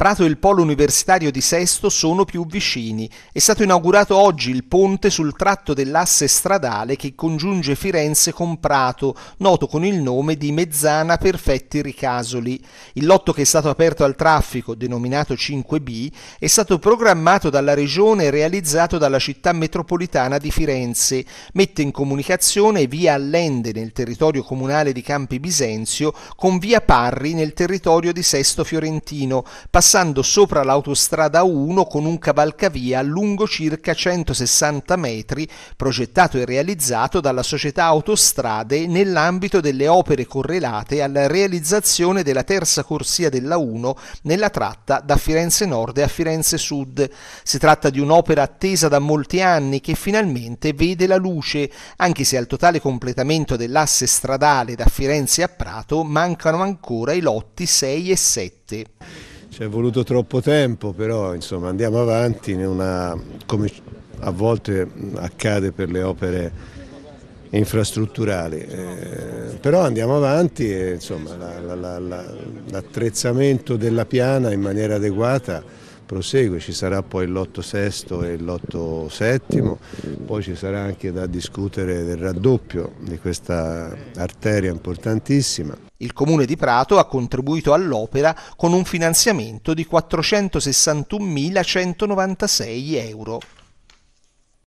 Prato e il polo universitario di Sesto sono più vicini. È stato inaugurato oggi il ponte sul tratto dell'asse stradale che congiunge Firenze con Prato, noto con il nome di Mezzana Perfetti Ricasoli. Il lotto che è stato aperto al traffico, denominato 5B, è stato programmato dalla regione e realizzato dalla città metropolitana di Firenze. Mette in comunicazione via Allende nel territorio comunale di Campi Bisenzio con via Parri nel territorio di Sesto Fiorentino, passando passando sopra l'autostrada 1 con un cavalcavia lungo circa 160 metri, progettato e realizzato dalla società Autostrade nell'ambito delle opere correlate alla realizzazione della terza corsia della 1 nella tratta da Firenze Nord a Firenze Sud. Si tratta di un'opera attesa da molti anni che finalmente vede la luce, anche se al totale completamento dell'asse stradale da Firenze a Prato mancano ancora i lotti 6 e 7. Ci è voluto troppo tempo, però insomma, andiamo avanti una, come a volte accade per le opere infrastrutturali. Eh, però andiamo avanti e l'attrezzamento la, la, la, della piana in maniera adeguata prosegue, ci sarà poi il lotto sesto e il lotto settimo, poi ci sarà anche da discutere del raddoppio di questa arteria importantissima. Il comune di Prato ha contribuito all'opera con un finanziamento di 461.196 euro.